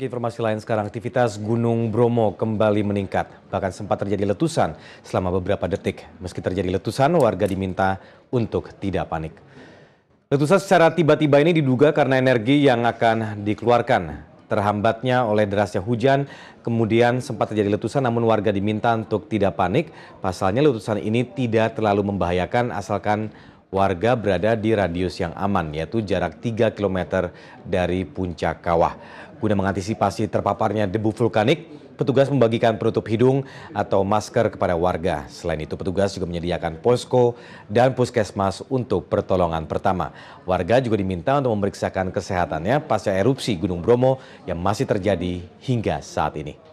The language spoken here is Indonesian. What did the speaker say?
Informasi lain sekarang, aktivitas Gunung Bromo kembali meningkat, bahkan sempat terjadi letusan selama beberapa detik. Meski terjadi letusan, warga diminta untuk tidak panik. Letusan secara tiba-tiba ini diduga karena energi yang akan dikeluarkan. Terhambatnya oleh derasnya hujan, kemudian sempat terjadi letusan namun warga diminta untuk tidak panik. Pasalnya letusan ini tidak terlalu membahayakan asalkan warga berada di radius yang aman yaitu jarak 3 km dari puncak kawah. Guna mengantisipasi terpaparnya debu vulkanik, petugas membagikan penutup hidung atau masker kepada warga. Selain itu, petugas juga menyediakan posko dan puskesmas untuk pertolongan pertama. Warga juga diminta untuk memeriksakan kesehatannya pasca erupsi Gunung Bromo yang masih terjadi hingga saat ini.